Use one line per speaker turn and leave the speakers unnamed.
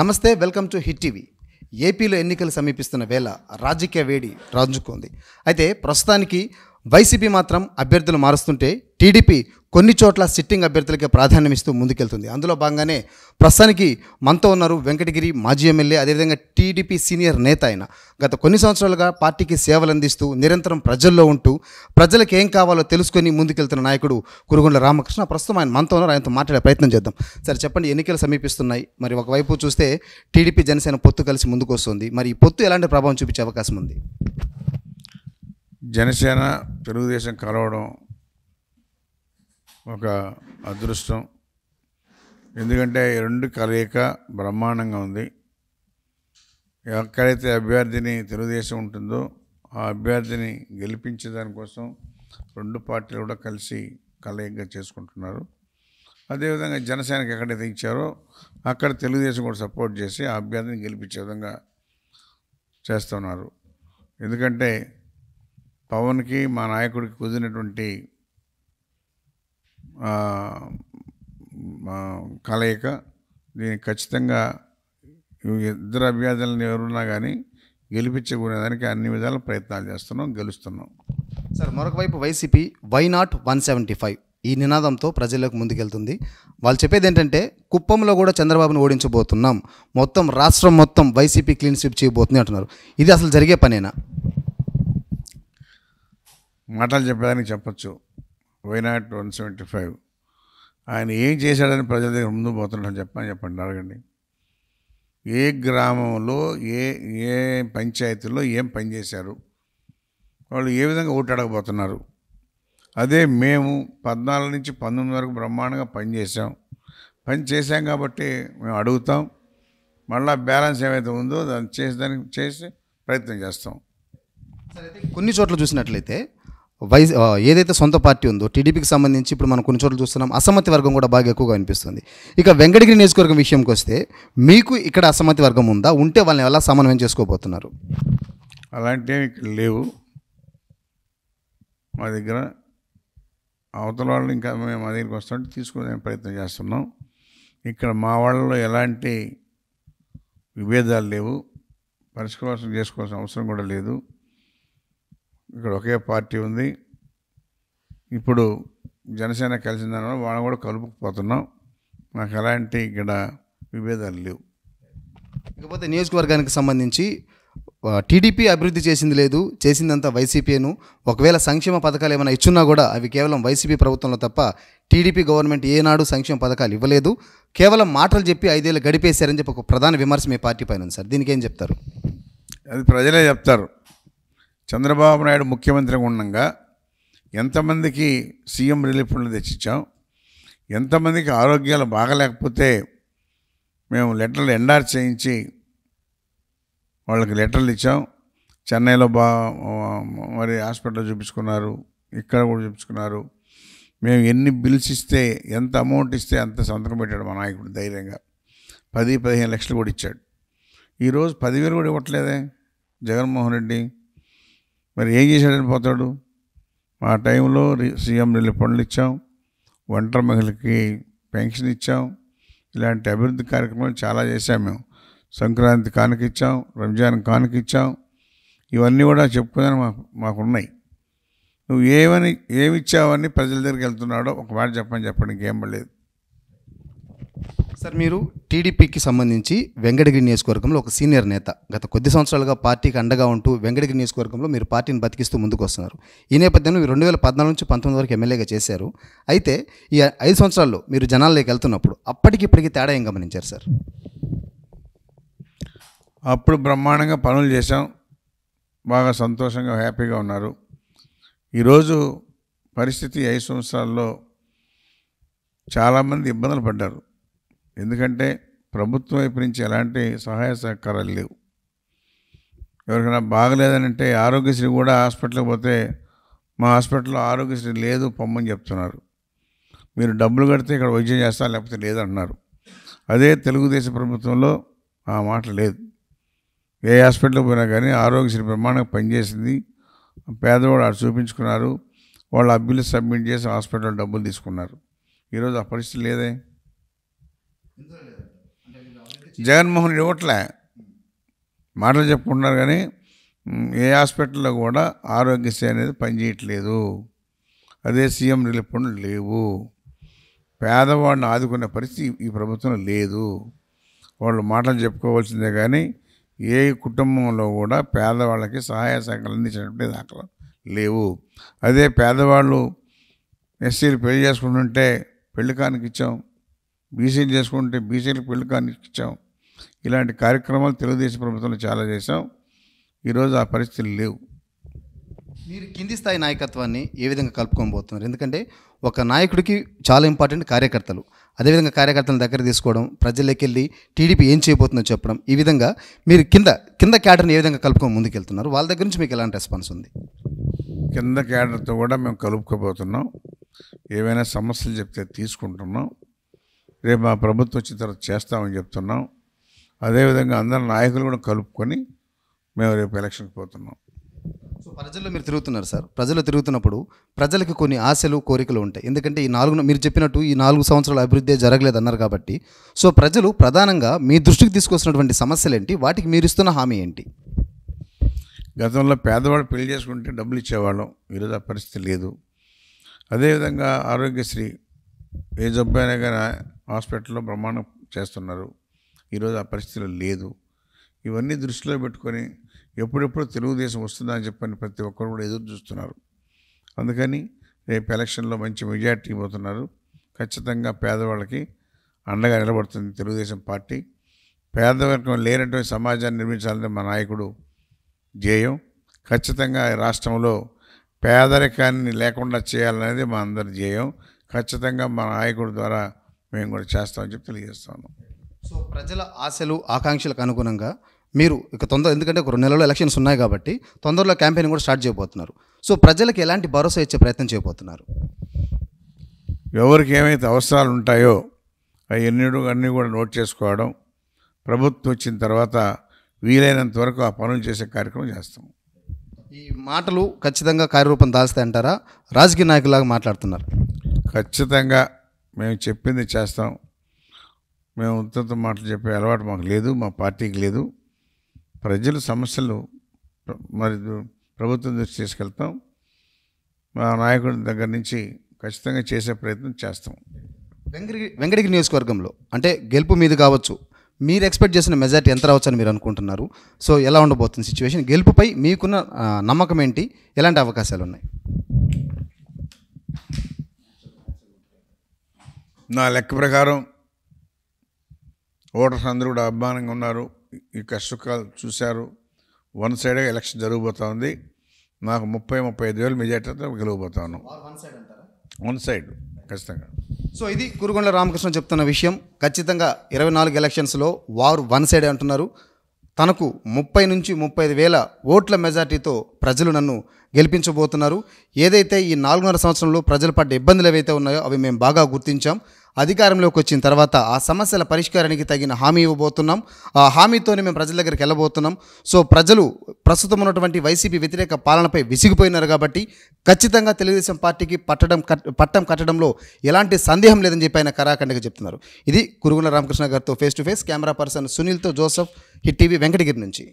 నమస్తే welcome to hit TV ఏపీలో ఎన్నికలు సమీపిస్తున్న వేళ రాజకీయ వేడి రాజుకుంది అయితే ప్రస్తుతానికి వైసీపీ మాత్రం అభ్యర్థులు మారుస్తుంటే టీడీపీ కొన్ని చోట్ల సిట్టింగ్ అభ్యర్థులకే ప్రాధాన్యం ఇస్తూ ముందుకెళ్తుంది అందులో భాగంగానే ప్రస్తుతానికి మనతో ఉన్నారు వెంకటగిరి మాజీ ఎమ్మెల్యే అదేవిధంగా టీడీపీ సీనియర్ నేత ఆయన గత కొన్ని సంవత్సరాలుగా పార్టీకి సేవలు అందిస్తూ నిరంతరం ప్రజల్లో ఉంటూ ప్రజలకు ఏం కావాలో తెలుసుకొని ముందుకెళ్తున్న నాయకుడు కురుగుండ్ల రామకృష్ణ ప్రస్తుతం ఆయన మనతో ఉన్నారు ఆయనతో మాట్లాడే ప్రయత్నం చేద్దాం సరే చెప్పండి ఎన్నికలు సమీపిస్తున్నాయి మరి ఒకవైపు చూస్తే టీడీపీ జనసేన పొత్తు కలిసి ముందుకు వస్తుంది మరి ఈ పొత్తు ఎలాంటి ప్రభావం చూపించే అవకాశం ఉంది
జనసేన తెలుగుదేశం కలవడం ఒక అదృష్టం ఎందుకంటే రెండు కలయిక బ్రహ్మాండంగా ఉంది ఎక్కడైతే అభ్యర్థిని తెలుగుదేశం ఉంటుందో ఆ అభ్యర్థిని గెలిపించే దానికోసం రెండు పార్టీలు కూడా కలిసి కలయికగా చేసుకుంటున్నారు అదేవిధంగా జనసేనకి ఎక్కడైతే ఇచ్చారో అక్కడ తెలుగుదేశం కూడా సపోర్ట్ చేసి ఆ అభ్యర్థిని గెలిపించే విధంగా చేస్తున్నారు ఎందుకంటే పవన్కి మా నాయకుడికి కుదిరినటువంటి కలయిక దీనికి ఖచ్చితంగా ఇద్దరు అభ్యర్థులను ఎవరున్నా కానీ గెలిపించకూడదానికి అన్ని విధాల ప్రయత్నాలు చేస్తున్నాం గెలుస్తున్నాం
సార్ మరొక వైపు YCP why not one seventy five ఈ నినాదంతో ప్రజలకు ముందుకెళ్తుంది వాళ్ళు చెప్పేది ఏంటంటే కుప్పంలో కూడా చంద్రబాబును ఓడించబోతున్నాం మొత్తం రాష్ట్రం మొత్తం వైసీపీ క్లీన్ స్వీప్ చేయబోతుంది అంటున్నారు ఇది అసలు జరిగే పనేనా
మాటలు చెప్పేదానికి చెప్పచ్చు వైనాట్ వన్ సెవెంటీ ఫైవ్ ఆయన ఏం చేశాడని ప్రజల దగ్గర ముందు పోతున్నాడు చెప్పని చెప్పండి అడగండి ఏ గ్రామంలో ఏ ఏ పంచాయతీలో ఏం పని చేశారు వాళ్ళు ఏ విధంగా ఓటు అడగబోతున్నారు అదే మేము పద్నాలుగు నుంచి పంతొమ్మిది వరకు బ్రహ్మాండంగా పనిచేసాం పని చేసాం కాబట్టి మేము అడుగుతాం మళ్ళీ బ్యాలెన్స్ ఏమైతే ఉందో దాన్ని చేసేదానికి చేసి ప్రయత్నం చేస్తాం
కొన్ని చోట్ల చూసినట్లయితే వై ఏదైతే సొంత పార్టీ ఉందో టీడీపీకి సంబంధించి ఇప్పుడు మనం కొన్ని చోట్ల చూస్తున్నాం అసమ్మతి వర్గం కూడా బాగా ఎక్కువగా అనిపిస్తుంది ఇక వెంకటగిరి నియోజకవర్గం విషయంకి వస్తే మీకు ఇక్కడ అసమ్మతి వర్గం ఉందా ఉంటే వాళ్ళని ఎలా సమన్వయం చేసుకోబోతున్నారు
అలాంటివి లేవు మా దగ్గర అవతల వాళ్ళు ఇంకా మేము మా దగ్గరికి వస్తామంటే తీసుకునే ప్రయత్నం చేస్తున్నాం ఇక్కడ మా వాళ్ళలో ఎలాంటి విభేదాలు లేవు పరిష్కారం చేసుకోవాల్సిన అవసరం కూడా లేదు ఇక్కడ ఒకే పార్టీ ఉంది ఇప్పుడు జనసేన కలిసిన దానివల్ల వాళ్ళని కూడా కలుపుకుపోతున్నాం నాకు ఎలాంటి ఇక్కడ విభేదాలు లేవు
ఇకపోతే నియోజకవర్గానికి సంబంధించి టీడీపీ అభివృద్ధి చేసింది లేదు చేసిందంతా వైసీపీను ఒకవేళ సంక్షేమ పథకాలు ఏమైనా ఇచ్చున్నా కూడా అవి కేవలం వైసీపీ ప్రభుత్వంలో తప్ప టీడీపీ గవర్నమెంట్ ఏనాడు సంక్షేమ పథకాలు ఇవ్వలేదు కేవలం మాటలు చెప్పి ఐదేళ్ళు గడిపేశారని చెప్పి ఒక ప్రధాన విమర్శ మీ పార్టీ పైన ఉంది సార్ దీనికి ఏం చెప్తారు
అది ప్రజలే చెప్తారు చంద్రబాబు నాయుడు ముఖ్యమంత్రిగా ఉండగా ఎంతమందికి సీఎం రిలీఫ్ ఫండ్లు తెచ్చిచ్చాం ఎంతమందికి ఆరోగ్యాలు బాగలేకపోతే మేము లెటర్లు ఎండార్ చేయించి వాళ్ళకి లెటర్లు ఇచ్చాం చెన్నైలో బా మరి హాస్పిటల్లో చూపించుకున్నారు ఇక్కడ కూడా చూపించుకున్నారు మేము ఎన్ని బిల్స్ ఇస్తే ఎంత అమౌంట్ ఇస్తే అంత సంతకం పెట్టాడు మా నాయకుడు ధైర్యంగా పది పదిహేను లక్షలు కూడా ఇచ్చాడు ఈరోజు పదివేలు కూడా ఇవ్వట్లేదే జగన్మోహన్ రెడ్డి మరి ఏం చేశాడని పోతాడు ఆ టైంలో సీఎం రిలీఫ్ పనులు ఇచ్చాం ఒంటరి మహిళకి పెన్షన్ ఇచ్చాం ఇలాంటి అభివృద్ధి కార్యక్రమాలు చాలా చేశాం మేము సంక్రాంతి ఇచ్చాం రంజాన్ ఇచ్చాం ఇవన్నీ కూడా చెప్పుకుందని మాకు మాకున్నాయి నువ్వు ఏమని ఇచ్చావని ప్రజల దగ్గరికి వెళ్తున్నాడో ఒక మాట చెప్పని చెప్పడానికి ఏం పడలేదు
సార్ మీరు టీడీపీకి సంబంధించి వెంకటగిరి నియోజకవర్గంలో ఒక సీనియర్ నేత గత కొద్ది సంవత్సరాలుగా పార్టీకి అండగా ఉంటూ వెంకటగిరి నియోజకవర్గంలో మీరు పార్టీని బతికిస్తూ ముందుకు వస్తున్నారు ఈ నేపథ్యంలో మీరు రెండు వేల పద్నాలుగు నుంచి పంతొమ్మిది వరకు ఎమ్మెల్యేగా చేశారు అయితే ఈ ఐదు సంవత్సరాల్లో మీరు జనాల్లోకి వెళ్తున్నప్పుడు అప్పటికి ఇప్పటికి తేడా ఏం గమనించారు సార్ అప్పుడు బ్రహ్మాండంగా పనులు చేశాం బాగా సంతోషంగా
హ్యాపీగా ఉన్నారు ఈరోజు పరిస్థితి ఐదు సంవత్సరాల్లో చాలామంది ఇబ్బందులు పడ్డారు ఎందుకంటే ప్రభుత్వం వైపు నుంచి ఎలాంటి సహాయ సహకారాలు లేవు ఎవరికైనా అంటే ఆరోగ్యశ్రీ కూడా హాస్పిటల్కి పోతే మా హాస్పిటల్లో ఆరోగ్యశ్రీ లేదు పొమ్మని చెప్తున్నారు మీరు డబ్బులు కడితే ఇక్కడ వైద్యం చేస్తారు లేకపోతే లేదంటున్నారు అదే తెలుగుదేశం ప్రభుత్వంలో ఆ మాట లేదు ఏ హాస్పిటల్కి పోయినా కానీ ఆరోగ్యశ్రీ ప్రమాణంగా పనిచేసింది పేదవాడు ఆడు చూపించుకున్నారు వాళ్ళు అబ్బిల్ సబ్మిట్ చేసి హాస్పిటల్ డబ్బులు తీసుకున్నారు ఈరోజు ఆ పరిస్థితి లేదే జగన్మోహన్ ఇవ్వట్లే మాటలు చెప్పుకుంటున్నారు కానీ ఏ హాస్పిటల్లో కూడా ఆరోగ్యశ్రీ అనేది పనిచేయట్లేదు అదే సీఎం రిలీఫ్ ఫండ్ లేవు పేదవాడిని ఆదుకునే పరిస్థితి ఈ ప్రభుత్వం లేదు వాళ్ళు మాటలు చెప్పుకోవాల్సిందే కానీ ఏ కుటుంబంలో కూడా పేదవాళ్ళకి సహాయ శాఖలు అందించినటువంటి దాఖలు లేవు అదే పేదవాళ్ళు ఎస్సీలు పెళ్లి చేసుకుంటుంటే పెళ్లి కానికి ఇచ్చాం బీసీలు చేసుకుంటే బీసీలకు పెళ్లి కానీ ఇచ్చాం ఇలాంటి కార్యక్రమాలు తెలుగుదేశం ప్రభుత్వంలో చాలా చేశాం ఈరోజు ఆ పరిస్థితులు లేవు
మీరు కింది స్థాయి నాయకత్వాన్ని ఏ విధంగా కలుపుకోబోతున్నారు ఎందుకంటే ఒక నాయకుడికి చాలా ఇంపార్టెంట్ కార్యకర్తలు అదేవిధంగా కార్యకర్తలను దగ్గర తీసుకోవడం ప్రజలకి వెళ్ళి టీడీపీ ఏం చేయబోతుందో చెప్పడం ఈ విధంగా మీరు కింద కింద క్యాడర్ని ఏ విధంగా కలుపుకొని ముందుకెళ్తున్నారు వాళ్ళ దగ్గర నుంచి మీకు ఎలాంటి రెస్పాన్స్
ఉంది కింద క్యాడర్తో కూడా మేము కలుపుకోబోతున్నాం ఏవైనా సమస్యలు చెప్తే తీసుకుంటున్నాం రేపు మా ప్రభుత్వం వచ్చిన తర్వాత చేస్తామని చెప్తున్నాం
అదేవిధంగా అందరి నాయకులు కూడా కలుపుకొని మేము రేపు ఎలక్షన్కి పోతున్నాం సో ప్రజల్లో మీరు తిరుగుతున్నారు సార్ ప్రజలు తిరుగుతున్నప్పుడు ప్రజలకు కొన్ని ఆశలు కోరికలు ఉంటాయి ఎందుకంటే ఈ నాలుగు మీరు చెప్పినట్టు ఈ నాలుగు సంవత్సరాల అభివృద్ధి జరగలేదు అన్నారు కాబట్టి సో ప్రజలు ప్రధానంగా మీ దృష్టికి తీసుకొస్తున్నటువంటి సమస్యలు ఏంటి వాటికి మీరు ఇస్తున్న హామీ ఏంటి గతంలో పేదవాడు
పెళ్లి చేసుకుంటే డబ్బులు ఇచ్చేవాళ్ళం ఈరోజు ఆ పరిస్థితి లేదు అదేవిధంగా ఆరోగ్యశ్రీ ఏ జబ్బు అయినా కానీ హాస్పిటల్లో ప్రమాణం చేస్తున్నారు ఈరోజు ఆ పరిస్థితులు లేదు ఇవన్నీ దృష్టిలో పెట్టుకొని ఎప్పుడెప్పుడు తెలుగుదేశం వస్తుందని చెప్పని ప్రతి ఒక్కరు కూడా ఎదురు చూస్తున్నారు అందుకని రేపు ఎలక్షన్లో మంచి మెజార్టీ పోతున్నారు ఖచ్చితంగా పేదవాళ్ళకి అండగా నిలబడుతుంది తెలుగుదేశం పార్టీ పేదవర్గం లేనటువంటి సమాజాన్ని నిర్మించాలని మా నాయకుడు ధ్యేయం ఖచ్చితంగా రాష్ట్రంలో పేదరికాన్ని లేకుండా చేయాలనేది మా అందరి ధ్యేయం ఖచ్చితంగా మా నాయకుడు ద్వారా మేము కూడా చేస్తామని చెప్పి తెలియజేస్తాను
సో ప్రజల ఆశలు ఆకాంక్షలకు అనుగుణంగా మీరు ఇక తొందర ఎందుకంటే ఒక రెండు నెలలో ఎలక్షన్స్ ఉన్నాయి కాబట్టి తొందరలో క్యాంపెయిన్ కూడా స్టార్ట్ చేయబోతున్నారు సో ప్రజలకు ఎలాంటి భరోసా ఇచ్చే ప్రయత్నం చేయబోతున్నారు
ఎవరికి ఏమైతే అవసరాలు ఉంటాయో అవి ఎన్నిడు అన్నీ కూడా నోట్ చేసుకోవడం ప్రభుత్వం వచ్చిన తర్వాత వీలైనంత వరకు ఆ పనులు చేసే కార్యక్రమం చేస్తాం ఈ మాటలు ఖచ్చితంగా కార్యరూపం దాల్స్తాయంటారా రాజకీయ నాయకులాగా మాట్లాడుతున్నారు ఖచ్చితంగా మేము చెప్పింది చేస్తాం మేము ఉత్తంత మాటలు చెప్పే అలవాటు మాకు లేదు మా పార్టీకి లేదు ప్రజల సమస్యలు మరి ప్రభుత్వం దృష్టి తీసుకెళ్తాం మా నాయకుడి దగ్గర నుంచి ఖచ్చితంగా చేసే ప్రయత్నం
చేస్తాం వెంకటి వెంకటగిరి నియోజకవర్గంలో అంటే గెలుపు మీద కావచ్చు మీరు ఎక్స్పెక్ట్ చేసిన మెజార్టీ ఎంత రావచ్చు అని మీరు అనుకుంటున్నారు సో ఎలా ఉండబోతుంది సిచ్యువేషన్ గెలుపుపై మీకున్న నమ్మకం ఏంటి ఎలాంటి అవకాశాలు ఉన్నాయి నా
లెక్క ప్రకారం ఓటర్స్ అందరూ కూడా అభిమానంగా ఉన్నారు ఈ కష్టకాలు చూశారు వన్ సైడ్ ఎలక్షన్ జరగబోతూ ఉంది
నాకు ముప్పై ముప్పై ఐదు వేలు మెజార్టీతో గెలవబోతాను వన్ సైడ్ ఖచ్చితంగా సో ఇది కురుగొండ రామకృష్ణ చెప్తున్న విషయం ఖచ్చితంగా ఇరవై నాలుగు ఎలక్షన్స్లో వారు వన్ సైడ్ అంటున్నారు తనకు ముప్పై నుంచి ముప్పై ఐదు వేల ఓట్ల మెజార్టీతో ప్రజలు నన్ను గెలిపించబోతున్నారు ఏదైతే ఈ నాలుగున్నర సంవత్సరంలో ప్రజలు పడ్డ ఇబ్బందులు ఏవైతే ఉన్నాయో అవి మేము బాగా గుర్తించాం అధికారంలోకి వచ్చిన తర్వాత ఆ సమస్యల పరిష్కారానికి తగిన హామీ ఇవ్వబోతున్నాం ఆ హామీతోనే మేము ప్రజల దగ్గరికి వెళ్ళబోతున్నాం సో ప్రజలు ప్రస్తుతం ఉన్నటువంటి వైసీపీ వ్యతిరేక పాలనపై విసిగిపోయినారు కాబట్టి ఖచ్చితంగా తెలుగుదేశం పార్టీకి పట్టడం పట్టం కట్టడంలో ఎలాంటి సందేహం లేదని చెప్పి ఆయన కరాఖండగా చెప్తున్నారు ఇది కురుగుల రామకృష్ణ గారితో face to face camera person సునీల్తో జోసఫ్ హిట్ టీవీ వెంకటగిరి నుంచి